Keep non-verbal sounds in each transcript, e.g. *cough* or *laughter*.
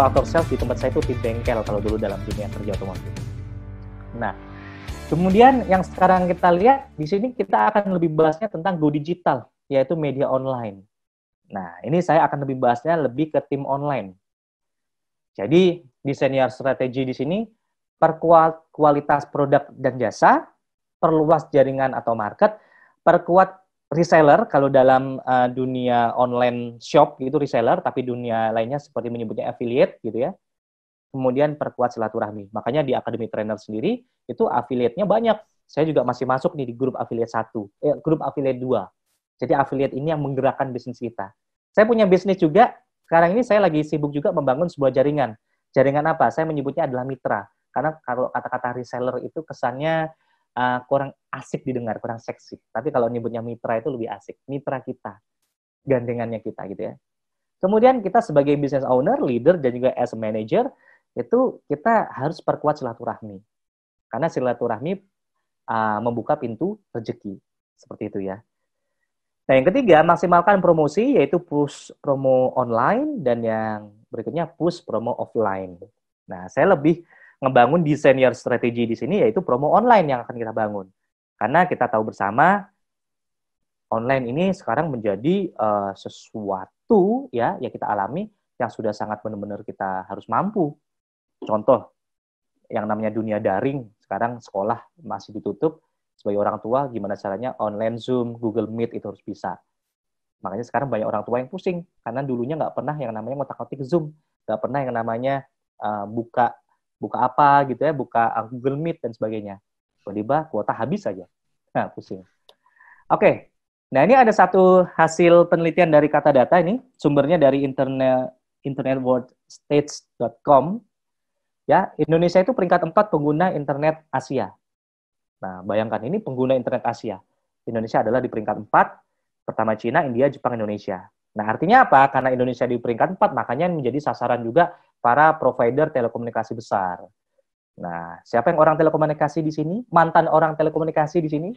kalau after sales di tempat saya itu tim bengkel kalau dulu dalam dunia kerja otomotif. Nah, kemudian yang sekarang kita lihat di sini kita akan lebih bahasnya tentang go digital, yaitu media online. Nah, ini saya akan lebih bahasnya lebih ke tim online. Jadi, di senior strategi di sini, perkuat kualitas produk dan jasa, perluas jaringan atau market, perkuat reseller kalau dalam uh, dunia online shop gitu reseller tapi dunia lainnya seperti menyebutnya affiliate gitu ya kemudian perkuat silaturahmi makanya di akademi trainer sendiri itu affiliate-nya banyak saya juga masih masuk nih di grup affiliate satu, eh, grup affiliate dua. jadi affiliate ini yang menggerakkan bisnis kita saya punya bisnis juga sekarang ini saya lagi sibuk juga membangun sebuah jaringan jaringan apa saya menyebutnya adalah mitra karena kalau kata-kata reseller itu kesannya Eh, kurang asik didengar, kurang seksi. Tapi kalau nyebutnya mitra itu lebih asik. Mitra kita, gandengannya kita gitu ya. Kemudian kita sebagai business owner, leader, dan juga as manager, itu kita harus perkuat silaturahmi. Karena silaturahmi uh, membuka pintu rezeki. Seperti itu ya. Nah yang ketiga, maksimalkan promosi, yaitu push promo online, dan yang berikutnya push promo offline. Nah saya lebih ngebangun desain your strategy di sini yaitu promo online yang akan kita bangun. Karena kita tahu bersama online ini sekarang menjadi uh, sesuatu ya yang kita alami yang sudah sangat benar-benar kita harus mampu. Contoh yang namanya dunia daring, sekarang sekolah masih ditutup sebagai orang tua gimana caranya online Zoom, Google Meet itu harus bisa. Makanya sekarang banyak orang tua yang pusing karena dulunya nggak pernah yang namanya ngotak-ngotik Zoom, nggak pernah yang namanya uh, buka buka apa gitu ya, buka Google Meet dan sebagainya. Tiba-tiba kuota habis saja. Nah, pusing. Oke, okay. nah ini ada satu hasil penelitian dari kata data ini, sumbernya dari internet internetworldstates.com. Ya, Indonesia itu peringkat empat pengguna internet Asia. Nah, bayangkan ini pengguna internet Asia. Indonesia adalah di peringkat empat, pertama Cina, India, Jepang, Indonesia. Nah, artinya apa? Karena Indonesia di peringkat empat, makanya menjadi sasaran juga para provider telekomunikasi besar. Nah, siapa yang orang telekomunikasi di sini? Mantan orang telekomunikasi di sini?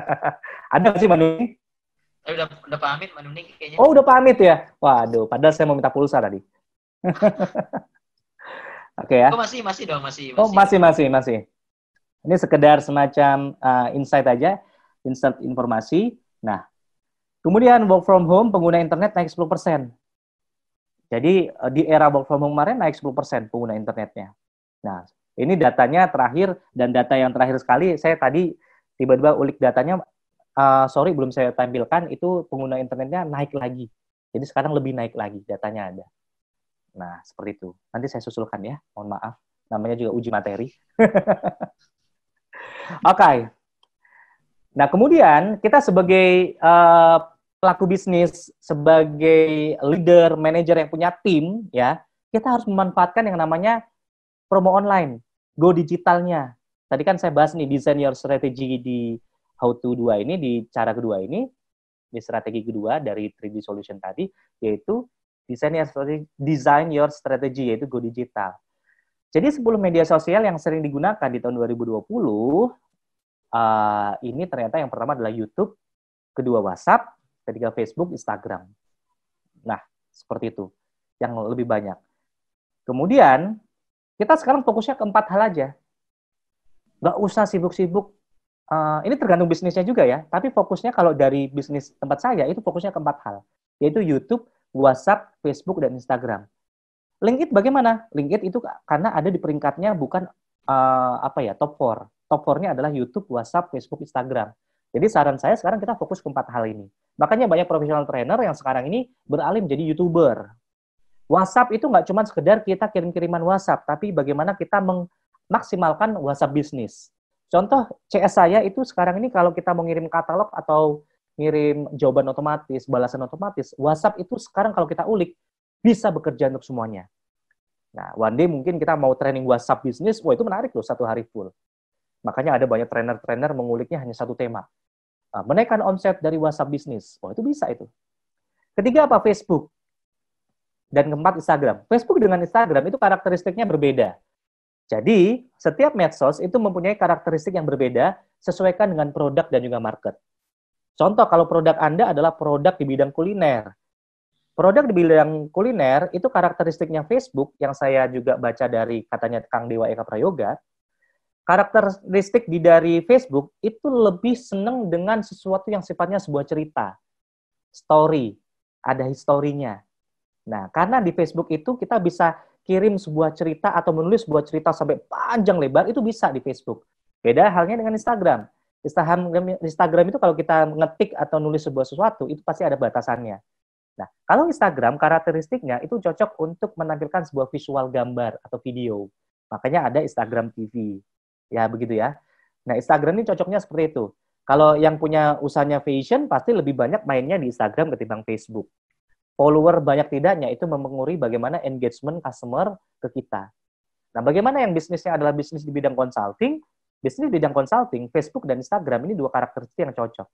*laughs* Ada nggak sih Manuning? udah, udah pamit Manuning Oh, udah pamit ya? Waduh, padahal saya mau minta pulsa tadi. *laughs* Oke okay, ya. Oh, masih, masih dong, masih, oh, masih. Oh, masih, masih, masih. Ini sekedar semacam uh, insight aja, insight informasi. Nah, kemudian work from home pengguna internet naik 10%. Jadi eh, di era work from home kemarin naik 10% pengguna internetnya. Nah, ini datanya terakhir dan data yang terakhir sekali saya tadi tiba-tiba ulik datanya uh, sorry belum saya tampilkan itu pengguna internetnya naik lagi. Jadi sekarang lebih naik lagi datanya ada. Nah, seperti itu. Nanti saya susulkan ya. Mohon maaf. Namanya juga uji materi. *laughs* Oke. Okay. Nah, kemudian kita sebagai uh, pelaku bisnis, sebagai leader, manajer yang punya tim, ya, kita harus memanfaatkan yang namanya promo online, go digitalnya. Tadi kan saya bahas nih design your strategy di how to 2 ini, di cara kedua ini, di strategi kedua dari 3D solution tadi, yaitu design your strategy, design your strategy yaitu go digital. Jadi 10 media sosial yang sering digunakan di tahun 2020, eh, ini ternyata yang pertama adalah YouTube, kedua WhatsApp, ketiga Facebook, Instagram. Nah, seperti itu. Yang lebih banyak. Kemudian, kita sekarang fokusnya ke empat hal aja. Nggak usah sibuk-sibuk. Eh, ini tergantung bisnisnya juga ya. Tapi fokusnya kalau dari bisnis tempat saya, itu fokusnya ke empat hal. Yaitu YouTube, WhatsApp, Facebook, dan Instagram. LinkedIn bagaimana? LinkedIn itu karena ada di peringkatnya bukan uh, apa ya top 4. Top 4-nya adalah YouTube, WhatsApp, Facebook, Instagram. Jadi saran saya sekarang kita fokus ke empat hal ini. Makanya banyak profesional trainer yang sekarang ini beralih menjadi YouTuber. WhatsApp itu nggak cuma sekedar kita kirim-kiriman WhatsApp, tapi bagaimana kita memaksimalkan WhatsApp bisnis. Contoh CS saya itu sekarang ini kalau kita mau ngirim katalog atau ngirim jawaban otomatis, balasan otomatis, WhatsApp itu sekarang kalau kita ulik bisa bekerja untuk semuanya. Nah, one day mungkin kita mau training WhatsApp bisnis, wah itu menarik loh satu hari full. Makanya ada banyak trainer-trainer menguliknya hanya satu tema. Nah, menaikkan omset dari WhatsApp bisnis. Wah, oh, itu bisa itu. Ketiga apa? Facebook. Dan keempat Instagram. Facebook dengan Instagram itu karakteristiknya berbeda. Jadi, setiap medsos itu mempunyai karakteristik yang berbeda sesuaikan dengan produk dan juga market. Contoh, kalau produk Anda adalah produk di bidang kuliner. Produk di bidang kuliner itu karakteristiknya Facebook yang saya juga baca dari katanya Kang Dewa Eka Prayoga, karakteristik di dari Facebook itu lebih seneng dengan sesuatu yang sifatnya sebuah cerita, story, ada historinya. Nah, karena di Facebook itu kita bisa kirim sebuah cerita atau menulis sebuah cerita sampai panjang lebar itu bisa di Facebook. Beda halnya dengan Instagram. Instagram Instagram itu kalau kita ngetik atau nulis sebuah sesuatu itu pasti ada batasannya. Nah, kalau Instagram karakteristiknya itu cocok untuk menampilkan sebuah visual gambar atau video. Makanya ada Instagram TV. Ya, begitu ya. Nah, Instagram ini cocoknya seperti itu. Kalau yang punya usahanya fashion, pasti lebih banyak mainnya di Instagram ketimbang Facebook. Follower banyak tidaknya itu mempengaruhi bagaimana engagement customer ke kita. Nah, bagaimana yang bisnisnya adalah bisnis di bidang consulting? Bisnis di bidang consulting, Facebook dan Instagram ini dua karakteristik yang cocok.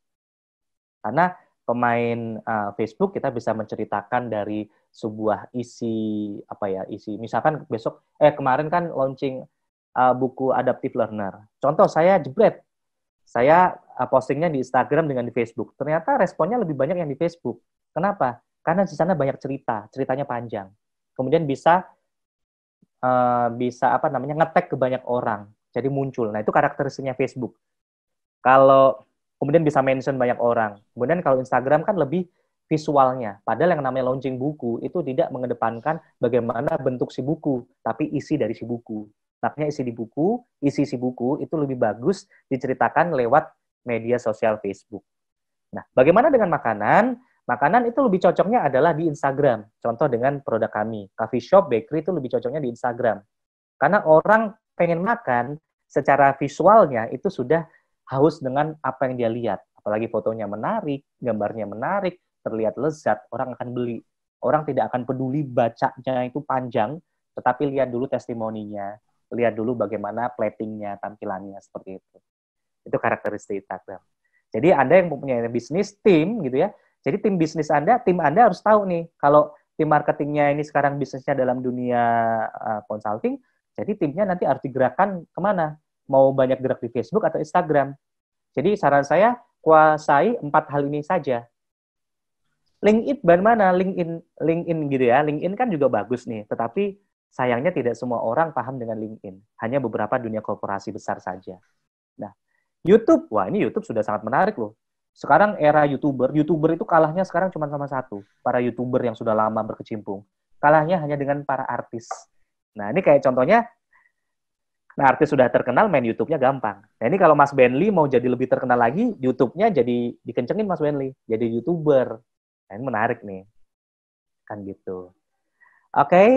Karena pemain uh, Facebook kita bisa menceritakan dari sebuah isi apa ya isi misalkan besok eh kemarin kan launching uh, buku adaptive learner. Contoh saya jebret, saya uh, postingnya di Instagram dengan di Facebook. Ternyata responnya lebih banyak yang di Facebook. Kenapa? Karena di sana banyak cerita, ceritanya panjang. Kemudian bisa uh, bisa apa namanya ngetek ke banyak orang. Jadi muncul. Nah itu karakteristiknya Facebook. Kalau kemudian bisa mention banyak orang. Kemudian kalau Instagram kan lebih visualnya. Padahal yang namanya launching buku itu tidak mengedepankan bagaimana bentuk si buku, tapi isi dari si buku. Makanya isi di buku, isi isi buku itu lebih bagus diceritakan lewat media sosial Facebook. Nah, bagaimana dengan makanan? Makanan itu lebih cocoknya adalah di Instagram. Contoh dengan produk kami, coffee shop, bakery itu lebih cocoknya di Instagram. Karena orang pengen makan secara visualnya itu sudah haus dengan apa yang dia lihat. Apalagi fotonya menarik, gambarnya menarik, terlihat lezat, orang akan beli. Orang tidak akan peduli bacanya itu panjang, tetapi lihat dulu testimoninya, lihat dulu bagaimana platingnya, tampilannya seperti itu. Itu karakteristik Instagram. Jadi Anda yang mempunyai bisnis tim gitu ya. Jadi tim bisnis Anda, tim Anda harus tahu nih kalau tim marketingnya ini sekarang bisnisnya dalam dunia uh, consulting, jadi timnya nanti harus digerakkan kemana? Mau banyak gerak di Facebook atau Instagram? Jadi saran saya kuasai empat hal ini saja. LinkedIn bagaimana? LinkedIn, LinkedIn gitu ya. LinkedIn kan juga bagus nih, tetapi Sayangnya tidak semua orang paham dengan LinkedIn, hanya beberapa dunia korporasi besar saja. Nah, YouTube, wah ini YouTube sudah sangat menarik loh. Sekarang era YouTuber, YouTuber itu kalahnya sekarang cuma sama satu, para YouTuber yang sudah lama berkecimpung. Kalahnya hanya dengan para artis. Nah, ini kayak contohnya Nah, artis sudah terkenal, main YouTube-nya gampang. Nah, ini kalau Mas Benly mau jadi lebih terkenal lagi, YouTube-nya jadi dikencengin Mas Benly, jadi YouTuber. Nah, ini menarik nih. Kan gitu. Oke, okay.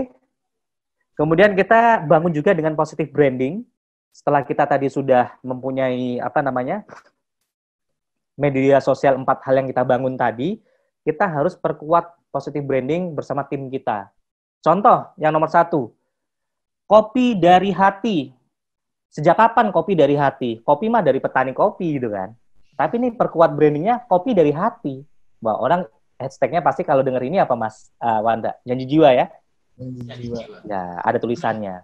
Kemudian kita bangun juga dengan positif branding. Setelah kita tadi sudah mempunyai apa namanya media sosial empat hal yang kita bangun tadi, kita harus perkuat positif branding bersama tim kita. Contoh yang nomor satu, kopi dari hati. Sejak kapan kopi dari hati? Kopi mah dari petani kopi gitu kan. Tapi ini perkuat brandingnya kopi dari hati. Bahwa orang hashtagnya pasti kalau denger ini apa Mas uh, Wanda? Janji jiwa ya jiwa. Ya, ada tulisannya.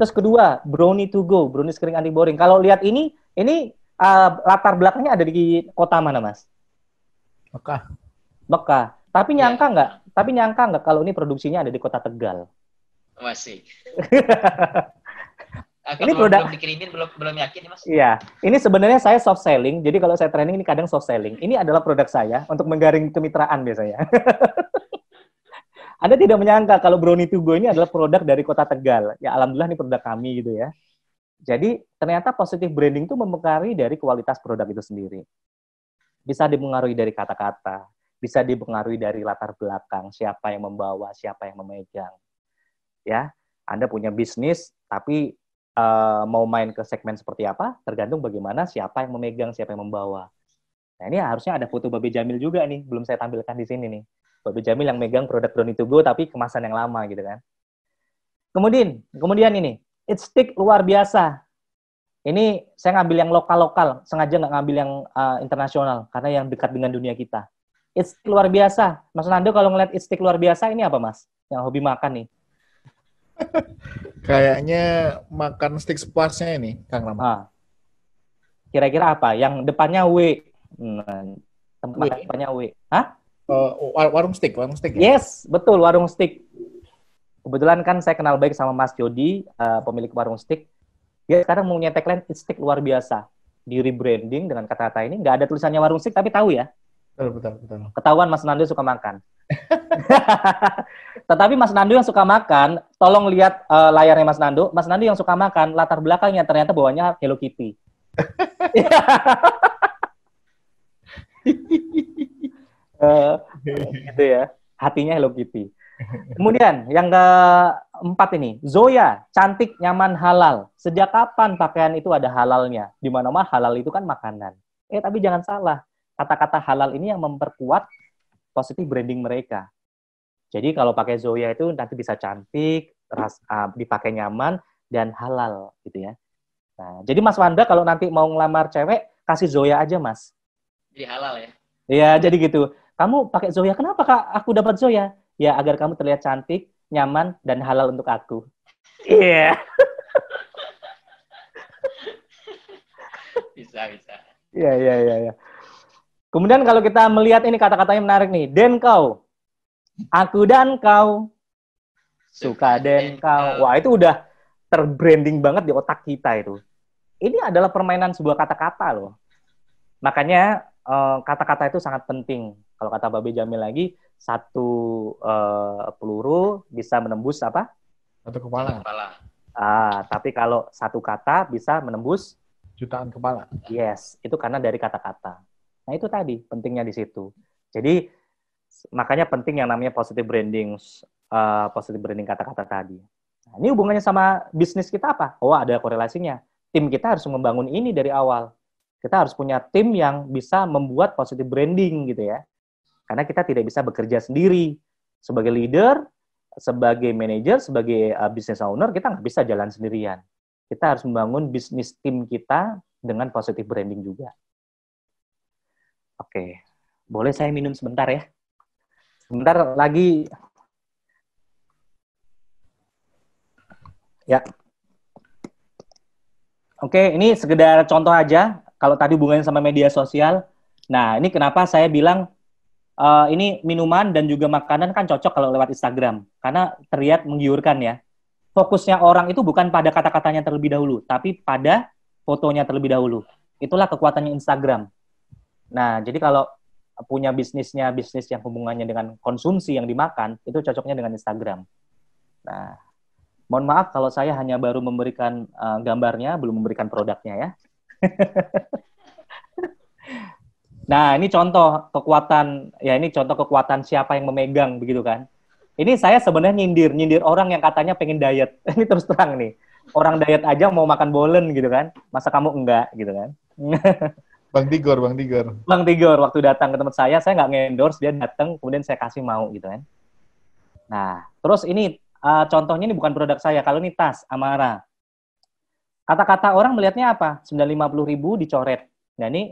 Terus kedua, brownie to go, brownies kering anti boring. Kalau lihat ini, ini uh, latar belakangnya ada di kota mana, Mas? Mekah. Mekah. Tapi ya. nyangka nggak? Ya. Tapi nyangka nggak kalau ini produksinya ada di kota Tegal? Masih. *laughs* Aku ini belum, produk belum dikirimin belum belum yakin mas. Iya, ini sebenarnya saya soft selling. Jadi kalau saya training ini kadang soft selling. Ini adalah produk saya untuk menggaring kemitraan biasanya. *laughs* Anda tidak menyangka kalau Brownie to ini adalah produk dari Kota Tegal. Ya alhamdulillah ini produk kami gitu ya. Jadi ternyata positif branding itu mempengaruhi dari kualitas produk itu sendiri. Bisa dipengaruhi dari kata-kata, bisa dipengaruhi dari latar belakang, siapa yang membawa, siapa yang memegang. Ya, Anda punya bisnis tapi uh, mau main ke segmen seperti apa tergantung bagaimana siapa yang memegang, siapa yang membawa. Nah, ini harusnya ada foto Babe Jamil juga nih, belum saya tampilkan di sini nih. Babe Jamil yang megang produk Drone itu Go tapi kemasan yang lama gitu kan. Kemudian, kemudian ini, it stick luar biasa. Ini saya ngambil yang lokal-lokal, sengaja nggak ngambil yang uh, internasional karena yang dekat dengan dunia kita. It stick luar biasa. Mas Nando kalau ngeliat it stick luar biasa ini apa Mas? Yang hobi makan nih. *laughs* Kayaknya makan stick sepuasnya ini, Kang Rama. Ah. Kira-kira apa? Yang depannya W. Hmm. Tempat depannya W. Hah? uh, warung stick, warung stick. Ya? Yes, betul warung stick. Kebetulan kan saya kenal baik sama Mas Jody, uh, pemilik warung stick. Dia sekarang punya tagline It's Stick luar biasa. Di rebranding dengan kata-kata ini, nggak ada tulisannya warung stick tapi tahu ya. Betul, betul, betul. Ketahuan Mas Nando suka makan. *laughs* Tetapi Mas Nando yang suka makan, tolong lihat uh, layarnya Mas Nando. Mas Nando yang suka makan, latar belakangnya ternyata bawahnya Hello Kitty. *laughs* *laughs* uh, gitu ya. Hatinya Hello Kitty. Kemudian yang keempat ini, Zoya, cantik, nyaman, halal. Sejak kapan pakaian itu ada halalnya? Di mana-mana halal itu kan makanan. Eh tapi jangan salah, kata-kata halal ini yang memperkuat positif branding mereka. Jadi kalau pakai Zoya itu nanti bisa cantik, ras, uh, dipakai nyaman dan halal gitu ya. Nah, jadi Mas Wanda kalau nanti mau ngelamar cewek kasih Zoya aja Mas. Jadi halal ya. Iya, jadi gitu kamu pakai Zoya kenapa kak aku dapat Zoya ya agar kamu terlihat cantik nyaman dan halal untuk aku iya yeah. *laughs* bisa bisa iya iya iya ya. kemudian kalau kita melihat ini kata-katanya menarik nih dan kau aku dan kau suka dan kau wah itu udah terbranding banget di otak kita itu ini adalah permainan sebuah kata-kata loh makanya eh, kata-kata itu sangat penting kalau kata Babe Jamil lagi, satu uh, peluru bisa menembus apa? Satu kepala. kepala. Ah, tapi kalau satu kata bisa menembus jutaan kepala. Yes, itu karena dari kata-kata. Nah, itu tadi pentingnya di situ. Jadi makanya penting yang namanya positive branding uh, positive branding kata-kata tadi. Nah, ini hubungannya sama bisnis kita apa? Oh, ada korelasinya. Tim kita harus membangun ini dari awal. Kita harus punya tim yang bisa membuat positive branding gitu ya. Karena kita tidak bisa bekerja sendiri. Sebagai leader, sebagai manager, sebagai uh, business owner, kita nggak bisa jalan sendirian. Kita harus membangun bisnis tim kita dengan positive branding juga. Oke, boleh saya minum sebentar ya? Sebentar lagi. Ya. Oke, ini sekedar contoh aja. Kalau tadi hubungannya sama media sosial, nah ini kenapa saya bilang uh, ini minuman dan juga makanan kan cocok kalau lewat Instagram karena terlihat menggiurkan ya. Fokusnya orang itu bukan pada kata-katanya terlebih dahulu, tapi pada fotonya terlebih dahulu. Itulah kekuatannya Instagram. Nah, jadi kalau punya bisnisnya bisnis yang hubungannya dengan konsumsi yang dimakan, itu cocoknya dengan Instagram. Nah, mohon maaf kalau saya hanya baru memberikan uh, gambarnya, belum memberikan produknya ya. *laughs* Nah, ini contoh kekuatan, ya ini contoh kekuatan siapa yang memegang begitu kan. Ini saya sebenarnya nyindir, nyindir orang yang katanya pengen diet. *laughs* ini terus terang nih, orang diet aja mau makan bolen gitu kan, masa kamu enggak gitu kan. *laughs* Bang Tigor, Bang Tigor. Bang Tigor, waktu datang ke tempat saya, saya nggak ngendorse, dia datang, kemudian saya kasih mau gitu kan. Nah, terus ini uh, contohnya ini bukan produk saya, kalau ini tas, Amara. Kata-kata orang melihatnya apa? 950 ribu dicoret. Nah ini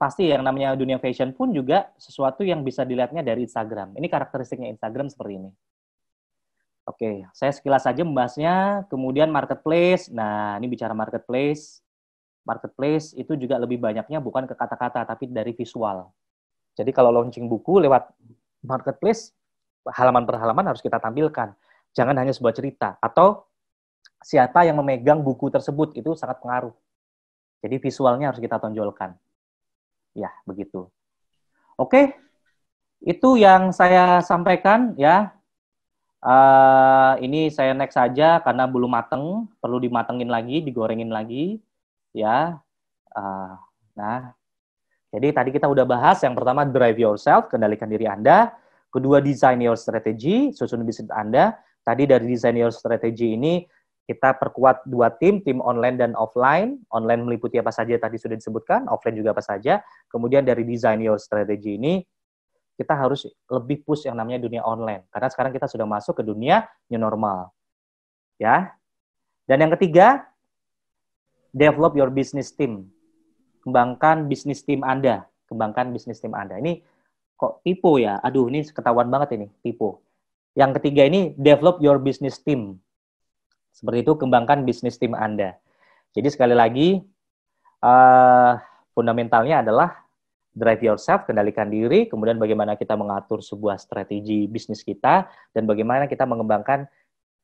pasti yang namanya dunia fashion pun juga sesuatu yang bisa dilihatnya dari Instagram. Ini karakteristiknya Instagram seperti ini. Oke, saya sekilas saja membahasnya. Kemudian marketplace. Nah, ini bicara marketplace. Marketplace itu juga lebih banyaknya bukan ke kata-kata, tapi dari visual. Jadi kalau launching buku lewat marketplace, halaman per halaman harus kita tampilkan. Jangan hanya sebuah cerita. Atau siapa yang memegang buku tersebut, itu sangat pengaruh. Jadi visualnya harus kita tonjolkan. Ya, begitu. Oke, itu yang saya sampaikan ya. Uh, ini saya next saja karena belum mateng, perlu dimatengin lagi, digorengin lagi, ya. Uh, nah, jadi tadi kita udah bahas yang pertama drive yourself, kendalikan diri Anda. Kedua design your strategy, susun bisnis Anda. Tadi dari design your strategy ini kita perkuat dua tim, tim online dan offline. Online meliputi apa saja tadi sudah disebutkan, offline juga apa saja. Kemudian dari design your strategy ini, kita harus lebih push yang namanya dunia online. Karena sekarang kita sudah masuk ke dunia new normal. Ya. Dan yang ketiga, develop your business team. Kembangkan bisnis tim Anda. Kembangkan bisnis tim Anda. Ini kok tipu ya? Aduh, ini ketahuan banget ini, tipu. Yang ketiga ini, develop your business team seperti itu kembangkan bisnis tim Anda. Jadi sekali lagi uh, fundamentalnya adalah drive yourself, kendalikan diri, kemudian bagaimana kita mengatur sebuah strategi bisnis kita dan bagaimana kita mengembangkan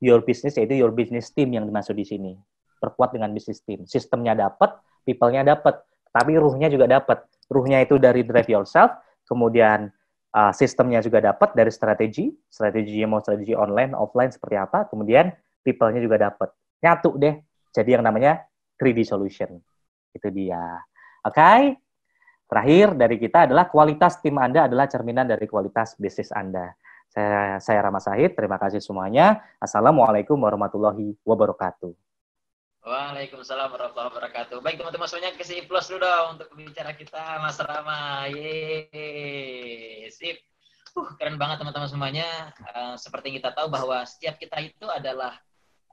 your business yaitu your business team yang dimaksud di sini. Perkuat dengan bisnis team. Sistemnya dapat, people-nya dapat, tapi ruhnya juga dapat. Ruhnya itu dari drive yourself, kemudian uh, sistemnya juga dapat dari strategi, strategi mau strategi online, offline seperti apa, kemudian people-nya juga dapat. Nyatu deh. Jadi yang namanya 3D solution. Itu dia. Oke? Okay? Terakhir dari kita adalah kualitas tim Anda adalah cerminan dari kualitas bisnis Anda. Saya, saya Rama Sahid, terima kasih semuanya. Assalamualaikum warahmatullahi wabarakatuh. Waalaikumsalam warahmatullahi wabarakatuh. Baik teman-teman semuanya kasih plus dulu dong untuk pembicara kita Mas Rama. Yeay. Sip. Uh, keren banget teman-teman semuanya. Uh, seperti kita tahu bahwa setiap kita itu adalah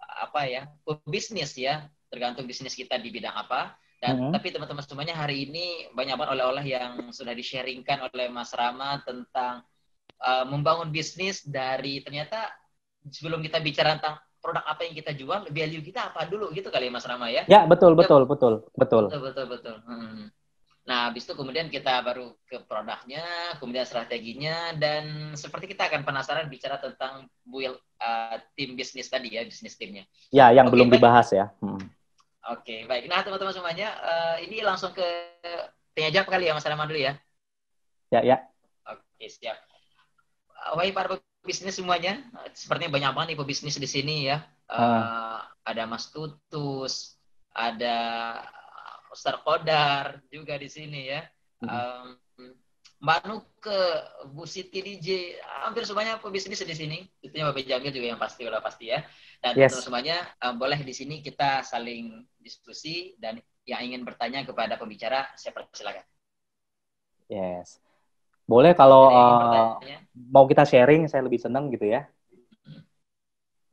apa ya pebisnis ya tergantung bisnis kita di bidang apa dan mm-hmm. tapi teman-teman semuanya hari ini banyak banget oleh-oleh yang sudah di-sharingkan oleh Mas Rama tentang uh, membangun bisnis dari ternyata sebelum kita bicara tentang produk apa yang kita jual value kita apa dulu gitu kali ya Mas Rama ya ya betul betul betul betul betul betul, betul. Hmm. Nah, habis itu kemudian kita baru ke produknya, kemudian strateginya, dan seperti kita akan penasaran bicara tentang build uh, tim bisnis tadi ya, bisnis timnya. Ya, yang okay, belum baik. dibahas ya. Hmm. Oke, okay, baik. Nah, teman-teman semuanya, uh, ini langsung ke tanya kali ya, Mas Rahman dulu ya. Ya, ya. Oke, okay, siap. Uh, wahai para pebisnis semuanya, uh, sepertinya banyak banget nih pebisnis di sini ya. Ah. Uh, hmm. Ada Mas Tutus, ada Ustaz Kodar juga di sini ya. Um, Mbak Nuke, Bu Siti DJ, hampir semuanya pebisnis di sini. yang Bapak Jamil juga yang pasti, udah pasti ya. Dan yes. semuanya um, boleh di sini kita saling diskusi dan yang ingin bertanya kepada pembicara, saya persilakan. Yes. Boleh kalau uh, mau kita sharing, saya lebih senang gitu ya. Hmm.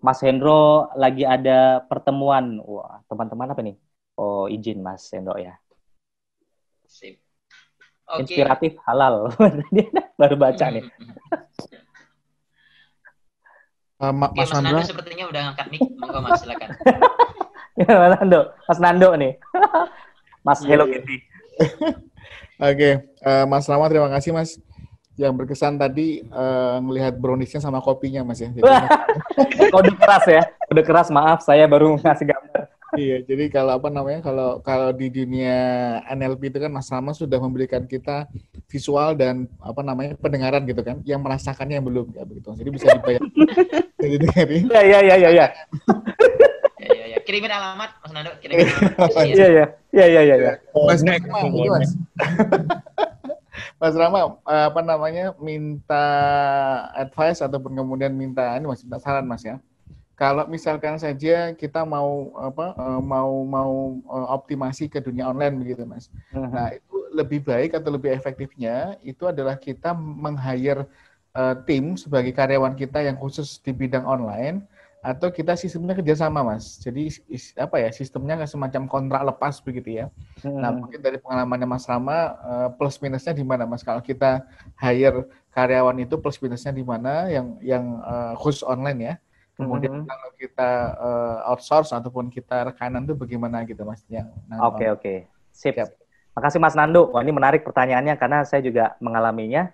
Mas Hendro lagi ada pertemuan. Wah, teman-teman apa nih? oh izin Mas Sendok ya. Sip. Okay. Inspiratif halal. *laughs* Baru baca nih. Uh, Ma ya, Mas, Oke, Mas Nando sepertinya udah ngangkat mic. Monggo Mas silakan. *laughs* Ya, mas Nando, Mas Nando nih. *laughs* Mas Hello iya, iya. Kitty. Oke, eh, Mas Rama terima kasih Mas yang berkesan tadi uh, eh, melihat browniesnya sama kopinya mas ya. Jadi, kode keras ya, kode keras maaf saya baru ngasih gambar iya, jadi kalau apa namanya kalau kalau di dunia NLP itu kan Mas Rama sudah memberikan kita visual dan apa namanya pendengaran gitu kan, yang merasakannya yang belum ya begitu. Jadi bisa dibayar. *laughs* jadi dengerin. Iya iya, iya iya iya iya. Iya iya kirimin alamat Mas Nando, kirimin Iya iya, iya. Iya iya iya iya. Mas Rama, Mas. *laughs* Mas Rama, apa namanya minta advice ataupun kemudian minta ini masih minta saran Mas ya kalau misalkan saja kita mau apa eh, mau mau eh, optimasi ke dunia online begitu mas nah itu lebih baik atau lebih efektifnya itu adalah kita meng-hire uh, tim sebagai karyawan kita yang khusus di bidang online atau kita sistemnya kerjasama mas jadi is, apa ya sistemnya semacam kontrak lepas begitu ya nah mungkin dari pengalamannya mas Rama plus minusnya di mana mas kalau kita hire karyawan itu plus minusnya di mana yang yang uh, khusus online ya Kemudian mm -hmm. kalau kita uh, outsource ataupun kita rekanan tuh bagaimana gitu Mas? Oke oke. Okay, okay. Sip. Makasih Mas Nando. Wah, ini menarik pertanyaannya karena saya juga mengalaminya.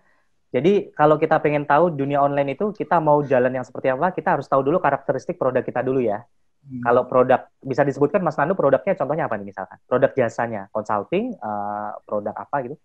Jadi kalau kita pengen tahu dunia online itu kita mau jalan yang seperti apa, kita harus tahu dulu karakteristik produk kita dulu ya. Hmm. Kalau produk bisa disebutkan Mas Nando produknya contohnya apa nih misalkan? Produk jasanya, consulting, uh, produk apa gitu?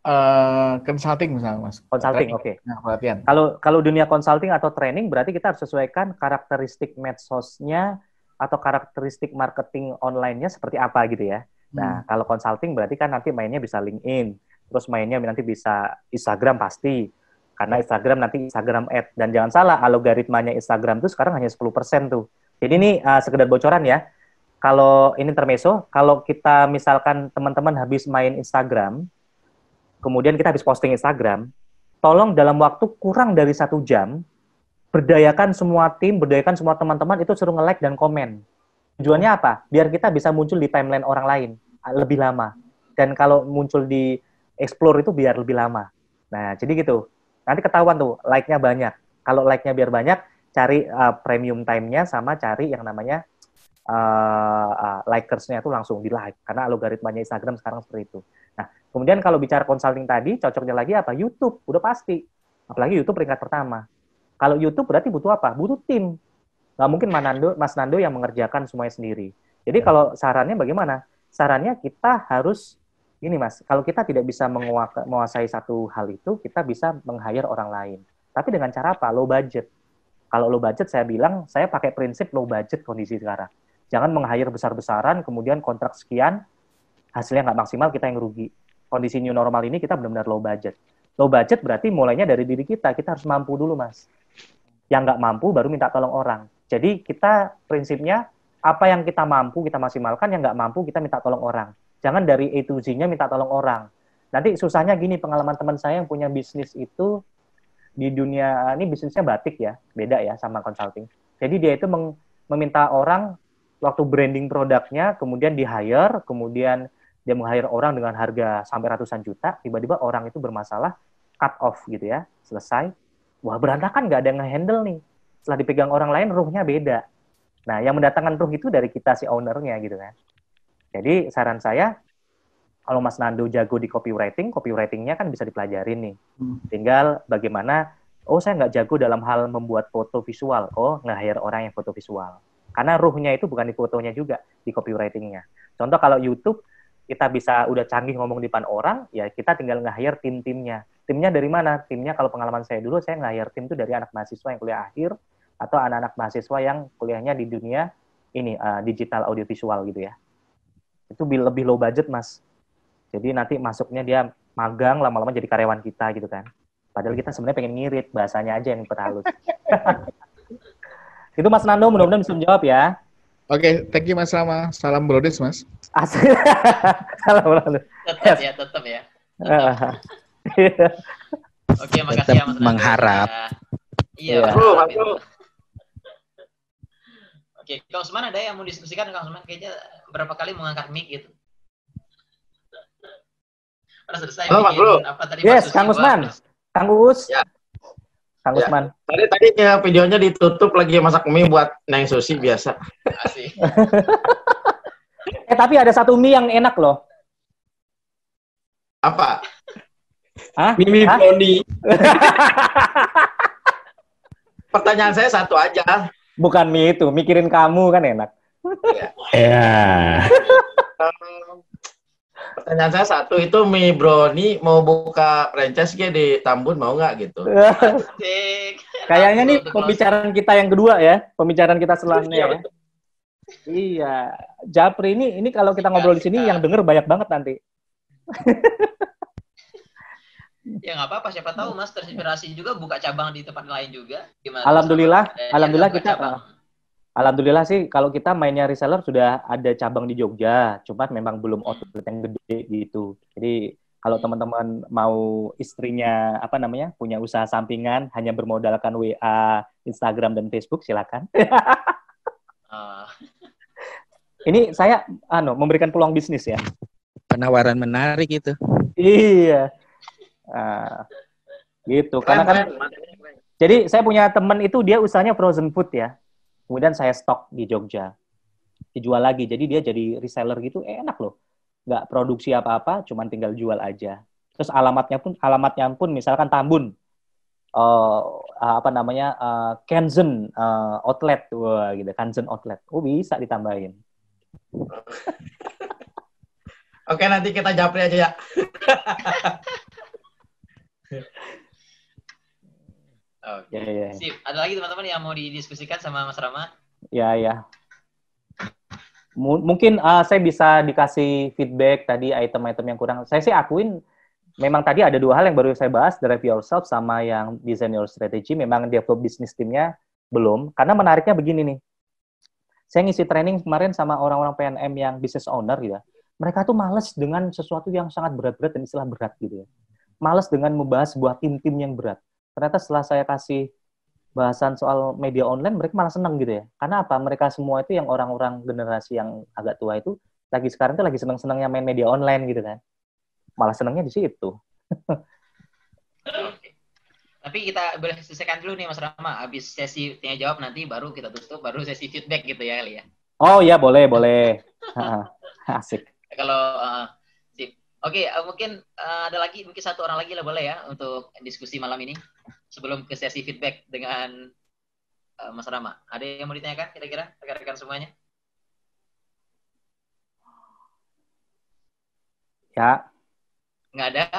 Uh, consulting misalnya mas. Consulting, oke. Okay. Nah, pelatihan. Kalau kalau dunia consulting atau training berarti kita harus sesuaikan karakteristik medsosnya atau karakteristik marketing online-nya seperti apa gitu ya. Nah, hmm. kalau consulting berarti kan nanti mainnya bisa LinkedIn, terus mainnya nanti bisa Instagram pasti. Karena Instagram nanti Instagram ad dan jangan salah algoritmanya Instagram itu sekarang hanya 10% tuh. Jadi ini uh, sekedar bocoran ya. Kalau ini termeso, kalau kita misalkan teman-teman habis main Instagram, kemudian kita habis posting Instagram, tolong dalam waktu kurang dari satu jam, berdayakan semua tim, berdayakan semua teman-teman itu suruh nge-like dan komen. Tujuannya apa? Biar kita bisa muncul di timeline orang lain ah, lebih lama. Dan kalau muncul di explore itu biar lebih lama. Nah, jadi gitu. Nanti ketahuan tuh like-nya banyak. Kalau like-nya biar banyak, cari uh, premium time-nya sama cari yang namanya uh, uh, likers-nya itu langsung di like karena algoritmanya Instagram sekarang seperti itu. Nah, kemudian kalau bicara consulting tadi, cocoknya lagi apa? YouTube, udah pasti. Apalagi YouTube peringkat pertama. Kalau YouTube berarti butuh apa? Butuh tim. Nggak mungkin Mas Nando, Mas Nando yang mengerjakan semuanya sendiri. Jadi ya. kalau sarannya bagaimana? Sarannya kita harus ini Mas, kalau kita tidak bisa menguasai satu hal itu, kita bisa meng orang lain. Tapi dengan cara apa? Low budget. Kalau low budget saya bilang saya pakai prinsip low budget kondisi sekarang. Jangan meng besar-besaran kemudian kontrak sekian hasilnya nggak maksimal kita yang rugi kondisi new normal ini kita benar-benar low budget low budget berarti mulainya dari diri kita kita harus mampu dulu mas yang nggak mampu baru minta tolong orang jadi kita prinsipnya apa yang kita mampu kita maksimalkan yang nggak mampu kita minta tolong orang jangan dari A to Z-nya minta tolong orang nanti susahnya gini pengalaman teman saya yang punya bisnis itu di dunia eh, ini bisnisnya batik ya beda ya sama consulting jadi dia itu meng, meminta orang waktu branding produknya kemudian di hire kemudian dia meng-hire orang dengan harga sampai ratusan juta, tiba-tiba orang itu bermasalah, cut off gitu ya, selesai. Wah berantakan, nggak ada yang nge-handle nih. Setelah dipegang orang lain, ruhnya beda. Nah, yang mendatangkan ruh itu dari kita si ownernya gitu kan. Jadi saran saya, kalau Mas Nando jago di copywriting, copywritingnya kan bisa dipelajari nih. Hmm. Tinggal bagaimana, oh saya nggak jago dalam hal membuat foto visual, oh nge orang yang foto visual. Karena ruhnya itu bukan di fotonya juga, di copywritingnya. Contoh kalau YouTube, kita bisa udah canggih ngomong di depan orang, ya kita tinggal nge-hire tim-timnya. Timnya dari mana? Timnya kalau pengalaman saya dulu, saya nge-hire tim itu dari anak mahasiswa yang kuliah akhir, atau anak-anak mahasiswa yang kuliahnya di dunia ini, uh, digital audiovisual gitu ya. Itu lebih low budget, Mas. Jadi nanti masuknya dia magang, lama-lama jadi karyawan kita gitu kan. Padahal kita sebenarnya pengen ngirit, bahasanya aja yang terhalus. *laughs* itu Mas Nando, mudah-mudahan bisa menjawab ya. Oke, okay, thank you Mas Rama. Salam Brodes, Mas. Asli. *laughs* Salam Brodes. Tetap ya, tetap ya. Oke, okay, makasih tetap ya Mas Mengharap. Iya. Ya. Bro, Oke, okay. Kang Usman ada yang mau diskusikan Kang Usman kayaknya berapa kali mengangkat mic gitu. Udah selesai. Halo, ya. Bro. Apa tadi yes, Kang Usman. Kang Us. Ya. Kang ya. Usman. Tadi tadi ya, videonya ditutup lagi masak mie buat Neng Susi biasa. *laughs* eh tapi ada satu mie yang enak loh. Apa? Hah? Mie Hah? *laughs* Pertanyaan saya satu aja. Bukan mie itu, mikirin kamu kan enak. Ya. Yeah. *laughs* pertanyaan saya satu itu Mi Broni mau buka franchise dia di Tambun mau nggak gitu? *laughs* Kayaknya nih pembicaraan kita yang kedua ya, pembicaraan kita selanjutnya. Iya, ya. Iya, Japri ini ini kalau kita iya, ngobrol di sini yang denger banyak banget nanti. *laughs* ya nggak apa-apa siapa tahu mas terinspirasi juga buka cabang di tempat lain juga gimana alhamdulillah alhamdulillah kita Alhamdulillah sih kalau kita mainnya reseller sudah ada cabang di Jogja, cuma memang belum hmm. outlet yang gede gitu. Jadi kalau hmm. teman-teman mau istrinya apa namanya punya usaha sampingan hanya bermodalkan WA, Instagram dan Facebook silakan. uh. *laughs* Ini saya ano memberikan peluang bisnis ya. Penawaran menarik itu. Iya. Uh, gitu karena kan jadi saya punya teman itu dia usahanya frozen food ya kemudian saya stok di Jogja dijual lagi jadi dia jadi reseller gitu eh, enak loh nggak produksi apa-apa cuman tinggal jual aja terus alamatnya pun alamatnya pun misalkan Tambun uh, apa namanya uh, eh, Kenzen uh, eh, outlet wah gitu Kenzen outlet oh bisa ditambahin *laughs* oke nanti kita japri aja ya *laughs* Oke. Okay. Iya, iya, yeah, yeah. Sip. Ada lagi teman-teman yang mau didiskusikan sama Mas Rama? Ya, yeah, ya. Yeah. mungkin uh, saya bisa dikasih feedback tadi item-item yang kurang. Saya sih akuin memang tadi ada dua hal yang baru saya bahas, drive yourself sama yang design your strategy. Memang develop bisnis timnya belum. Karena menariknya begini nih. Saya ngisi training kemarin sama orang-orang PNM yang business owner gitu ya. Mereka tuh males dengan sesuatu yang sangat berat-berat dan istilah berat gitu ya. Males dengan membahas sebuah tim-tim yang berat ternyata setelah saya kasih bahasan soal media online mereka malah senang gitu ya karena apa mereka semua itu yang orang-orang generasi yang agak tua itu lagi sekarang tuh lagi seneng-senengnya main media online gitu kan malah senangnya di situ *laughs* tapi kita boleh selesaikan dulu nih Mas Rama habis sesi tanya jawab nanti baru kita tutup baru sesi feedback gitu ya Elia. Ya. oh ya boleh boleh *laughs* asik kalau uh, Oke, okay, uh, eh, mungkin uh, ada lagi, mungkin satu orang lagi lah boleh ya untuk diskusi malam ini sebelum ke sesi feedback dengan uh, Mas Rama. Ada yang mau ditanyakan kira-kira rekan-rekan semuanya? Ya. Nggak ada. *laughs*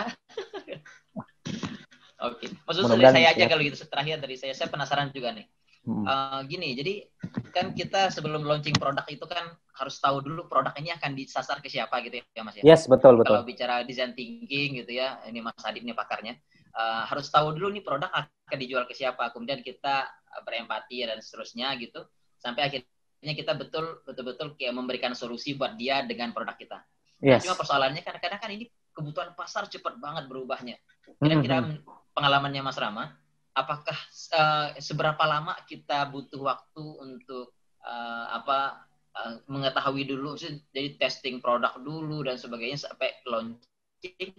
Oke, okay. maksud saya saya aja ya. kalau gitu terakhir dari saya, saya penasaran juga nih. Hmm. Uh, gini, jadi kan kita sebelum launching produk itu kan harus tahu dulu produk ini akan disasar ke siapa gitu ya Mas ya. Yes, betul betul. Kalau bicara design thinking gitu ya, ini Mas Adib ini pakarnya. Uh, harus tahu dulu nih produk akan dijual ke siapa, kemudian kita berempati dan seterusnya gitu sampai akhirnya kita betul betul-betul kayak memberikan solusi buat dia dengan produk kita. Nah, yes. Nah, cuma persoalannya kadang-kadang kan ini kebutuhan pasar cepat banget berubahnya. Kira-kira mm -hmm. pengalamannya Mas Rama, apakah uh, seberapa lama kita butuh waktu untuk uh, apa Eh, mengetahui dulu sih, jadi testing produk dulu dan sebagainya sampai launching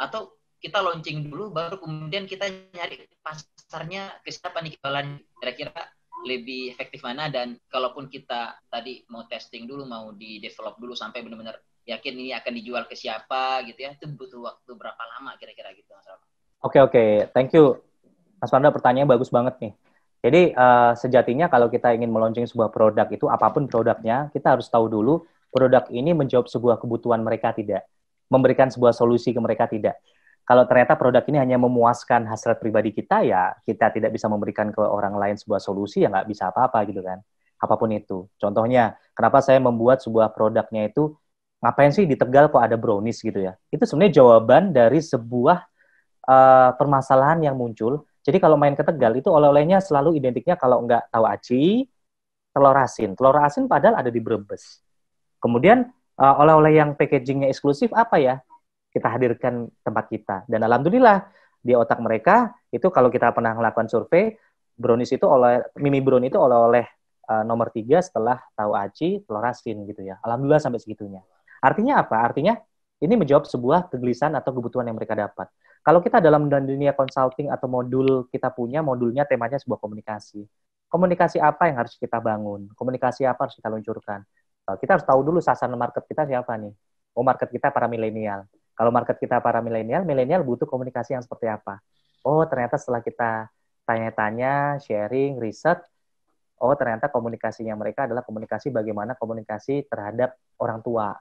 atau kita launching dulu baru kemudian kita nyari pasarnya ke siapa nih kira-kira lebih efektif mana dan kalaupun kita tadi mau testing dulu mau di develop dulu sampai benar-benar yakin ini akan dijual ke siapa gitu ya itu butuh waktu berapa lama kira-kira gitu Mas Oke okay, oke, okay. thank you. Mas Panda Pertanyaan bagus banget nih. Jadi uh, sejatinya kalau kita ingin meluncurkan sebuah produk itu apapun produknya, kita harus tahu dulu produk ini menjawab sebuah kebutuhan mereka tidak, memberikan sebuah solusi ke mereka tidak. Kalau ternyata produk ini hanya memuaskan hasrat pribadi kita, ya kita tidak bisa memberikan ke orang lain sebuah solusi, yang nggak bisa apa-apa gitu kan. Apapun itu. Contohnya, kenapa saya membuat sebuah produknya itu, ngapain sih di Tegal kok ada brownies gitu ya. Itu sebenarnya jawaban dari sebuah uh, permasalahan yang muncul jadi kalau main ke Tegal itu oleh-olehnya selalu identiknya kalau nggak tahu aci, telur asin. Telur asin padahal ada di Brebes. Kemudian uh, oleh-oleh yang packagingnya eksklusif apa ya? Kita hadirkan tempat kita. Dan alhamdulillah di otak mereka itu kalau kita pernah melakukan survei, brownies itu oleh mimi brown itu oleh-oleh uh, nomor tiga setelah tahu aci, telur asin gitu ya. Alhamdulillah sampai segitunya. Artinya apa? Artinya ini menjawab sebuah kegelisahan atau kebutuhan yang mereka dapat. Kalau kita dalam dunia consulting atau modul kita punya, modulnya temanya sebuah komunikasi. Komunikasi apa yang harus kita bangun? Komunikasi apa harus kita luncurkan? Eh, kita harus tahu dulu sasaran market kita siapa nih. Oh, market kita para milenial. Kalau market kita para milenial, milenial butuh komunikasi yang seperti apa? Oh, ternyata setelah kita tanya-tanya, sharing, riset, oh ternyata komunikasinya mereka adalah komunikasi bagaimana komunikasi terhadap orang tua,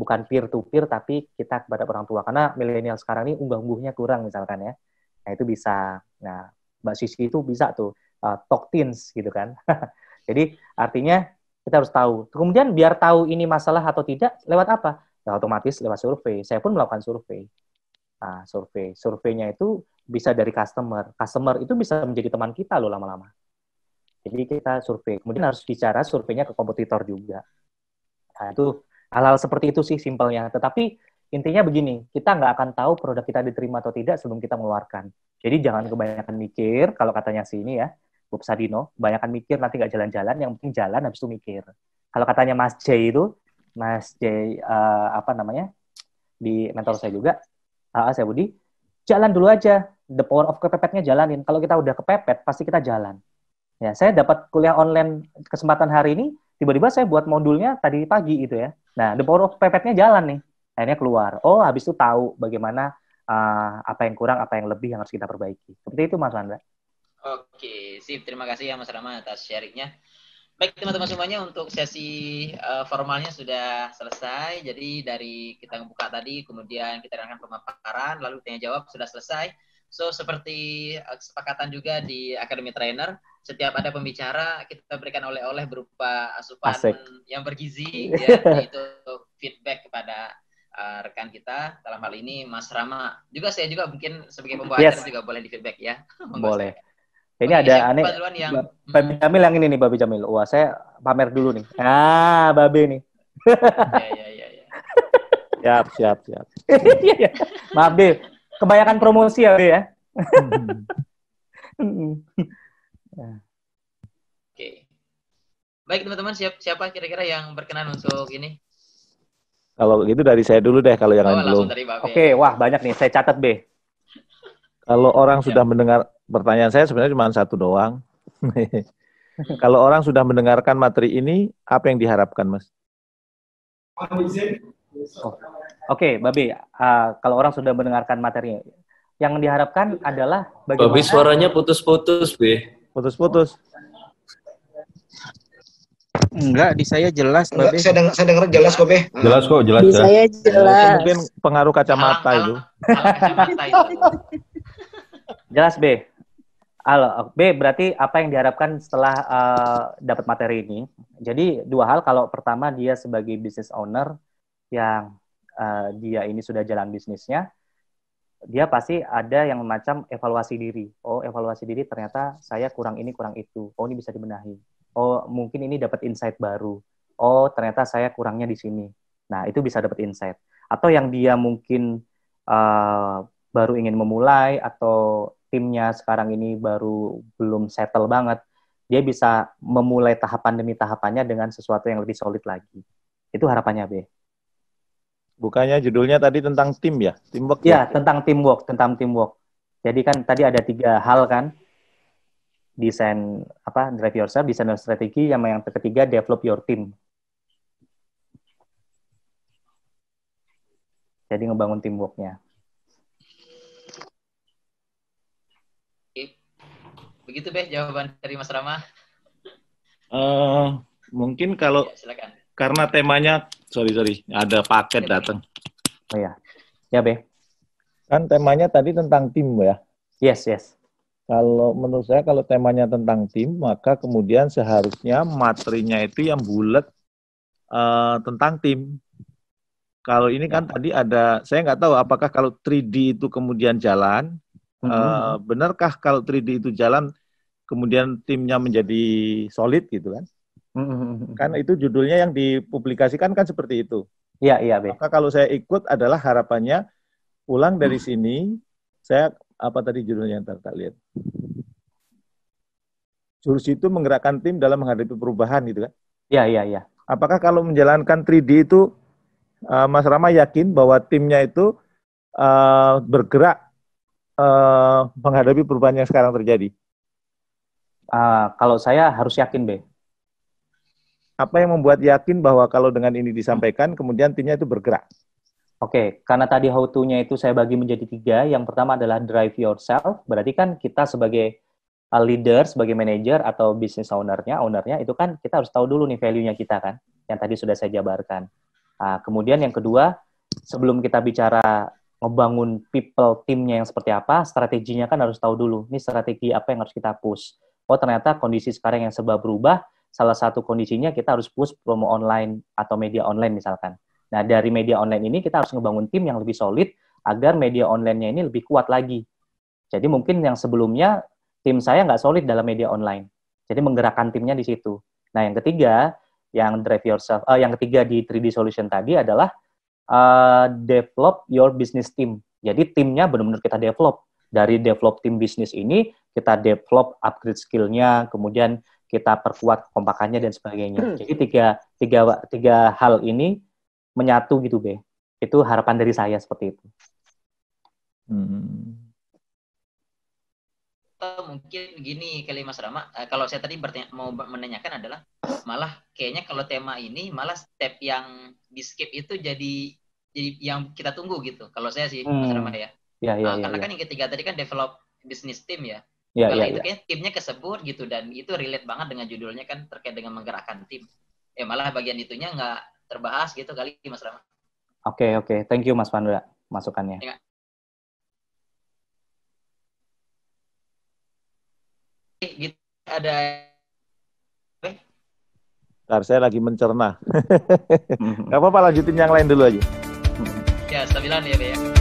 bukan peer to peer tapi kita kepada orang tua karena milenial sekarang ini unggah-ungguhnya kurang misalkan ya nah itu bisa nah mbak Sisi itu bisa tuh uh, talk teens gitu kan *laughs* jadi artinya kita harus tahu kemudian biar tahu ini masalah atau tidak lewat apa ya otomatis lewat survei saya pun melakukan survei nah, survei surveinya itu bisa dari customer customer itu bisa menjadi teman kita loh lama-lama jadi kita survei kemudian harus bicara surveinya ke kompetitor juga nah, itu hal-hal seperti itu sih simpelnya. Tetapi intinya begini, kita nggak akan tahu produk kita diterima atau tidak sebelum kita mengeluarkan. Jadi jangan kebanyakan mikir, kalau katanya si ini ya, Bob Sadino, kebanyakan mikir nanti nggak jalan-jalan, yang penting jalan habis itu mikir. Kalau katanya Mas J itu, Mas J uh, apa namanya, di mentor saya juga, uh, saya Budi, jalan dulu aja, the power of kepepetnya jalanin. Kalau kita udah kepepet, pasti kita jalan. Ya, saya dapat kuliah online kesempatan hari ini, tiba-tiba saya buat modulnya tadi pagi itu ya Nah, the power of pepetnya jalan nih. Akhirnya keluar. Oh, habis itu tahu bagaimana uh, apa yang kurang, apa yang lebih yang harus kita perbaiki. Seperti itu, Mas Andra. Oke, sip. Terima kasih ya Mas Rama atas sharingnya. Baik teman-teman semuanya untuk sesi uh, formalnya sudah selesai. Jadi dari kita buka tadi, kemudian kita akan pemaparan, lalu tanya jawab sudah selesai. So seperti eh, kesepakatan juga di Academy Trainer, setiap ada pembicara kita berikan oleh-oleh berupa asupan Asik. yang bergizi, *laughs* ya, itu feedback kepada uh, rekan kita dalam hal ini Mas Rama. Juga saya juga mungkin sebagai pembawa yes. juga boleh di feedback ya. *laughs* Boleh. Ini Oke, ada aneh. Yang... Babi Jamil yang ini nih Babi Jamil. Wah saya pamer dulu nih. Ah Babi nih. Iya, iya, iya. siap siap siap. *laughs* Iya, iya. Maaf deh Kebanyakan promosi ya, ya? Mm-hmm. *laughs* ya. Oke. Baik, teman-teman, siap, siapa kira-kira yang berkenan untuk ini? Kalau gitu dari saya dulu deh kalau yang oh, belum. Oke, okay, wah banyak nih, saya catat B. kalau orang sudah mendengar pertanyaan saya sebenarnya cuma satu doang. *laughs* kalau orang sudah mendengarkan materi ini, apa yang diharapkan, Mas? Oh. Oke, okay, Babe, uh, ah, kalau orang sudah mendengarkan materinya, yang diharapkan adalah bagaimana... Babe suaranya putus-putus, Be. Putus-putus. Enggak, di saya jelas, Babe. saya, dengar saya dengar jelas kok, Be. Jelas kok, jelas. Di jelas. Ya. saya jelas. Mungkin pengaruh kacamata itu. jelas, Be. Halo, B berarti apa yang diharapkan setelah uh, dapat materi ini? Jadi dua hal. Kalau pertama dia sebagai business owner yang Eh, dia ini sudah jalan bisnisnya, dia pasti ada yang macam evaluasi diri. Oh, evaluasi diri ternyata saya kurang ini, kurang itu. Oh, ini bisa dibenahi. Oh, mungkin ini dapat insight baru. Oh, ternyata saya kurangnya di sini. Nah, itu bisa dapat insight. Atau yang dia mungkin uh, baru ingin memulai atau timnya sekarang ini baru belum settle banget, dia bisa memulai tahapan demi tahapannya dengan sesuatu yang lebih solid lagi. Itu harapannya, B. Bukannya judulnya tadi tentang tim ya, teamwork. Iya, ya? tentang teamwork, tentang teamwork. Jadi kan tadi ada tiga hal kan, desain apa drive yourself, desain dan strategi, yang yang ketiga develop your team. Jadi ngebangun teamworknya. Begitu beh jawaban dari Mas Rama. Uh, mungkin kalau ya, silakan karena temanya sorry sorry ada paket iya, datang. Oh ya, ya be. Kan temanya tadi tentang tim ya. Yes yes. Kalau menurut saya kalau temanya tentang tim maka kemudian seharusnya materinya itu yang bulat uh, tentang tim. Kalau ini kan ya. tadi ada, saya nggak tahu apakah kalau 3D itu kemudian jalan, uh, benarkah kalau 3D itu jalan kemudian timnya menjadi solid gitu kan? Mm-hmm. Kan itu judulnya yang dipublikasikan kan seperti itu. Iya, iya, Be. Maka kalau saya ikut adalah harapannya pulang dari hmm. sini saya apa tadi judulnya yang tak lihat. Jurus itu menggerakkan tim dalam menghadapi perubahan gitu kan? Iya, iya, iya. Apakah kalau menjalankan 3D itu uh, Mas Rama yakin bahwa timnya itu uh, bergerak uh, menghadapi perubahan yang sekarang terjadi? Uh, kalau saya harus yakin, Be apa yang membuat yakin bahwa kalau dengan ini disampaikan, kemudian timnya itu bergerak? Oke, okay, karena tadi how to-nya itu saya bagi menjadi tiga. Yang pertama adalah drive yourself. Berarti kan kita sebagai uh, leader, sebagai manager atau business ownernya, ownernya itu kan kita harus tahu dulu nih value-nya kita kan, yang tadi sudah saya jabarkan. Nah, kemudian yang kedua, sebelum kita bicara ngebangun people timnya yang seperti apa, strateginya kan harus tahu dulu. Ini strategi apa yang harus kita push. Oh ternyata kondisi sekarang yang sebab berubah, salah satu kondisinya kita harus push promo online atau media online misalkan. Nah, dari media online ini kita harus ngebangun tim yang lebih solid agar media online-nya ini lebih kuat lagi. Jadi mungkin yang sebelumnya tim saya nggak solid dalam media online. Jadi menggerakkan timnya di situ. Nah, yang ketiga, yang drive yourself, uh, yang ketiga di 3D solution tadi adalah uh, develop your business team. Jadi timnya benar-benar kita develop. Dari develop tim bisnis ini, kita develop upgrade skillnya, kemudian kita perkuat kompakannya dan sebagainya. Hmm. Jadi tiga, tiga, tiga hal ini menyatu gitu, Be. Itu harapan dari saya seperti itu. Hmm. Mungkin gini kali Mas Rama, eh, kalau saya tadi bertanya, mau menanyakan adalah malah kayaknya kalau tema ini malah step yang di skip itu jadi jadi yang kita tunggu gitu. Kalau saya sih hmm. Mas Rama ya. Ya, ya, nah, ya, karena ya. kan yang ketiga tadi kan develop bisnis tim ya. Ya, karena itu yeah. kayak timnya kesebut gitu dan itu relate banget dengan judulnya kan terkait dengan menggerakkan tim ya malah bagian itunya nggak terbahas gitu kali Mas Rama oke okay, oke okay. thank you Mas Pandu, ya, masukannya ya. gitu ada eh? Ntar saya lagi mencerna. *laughs* Gak apa-apa, lanjutin yang lain dulu aja. Ya, stabilan ya, Be, ya.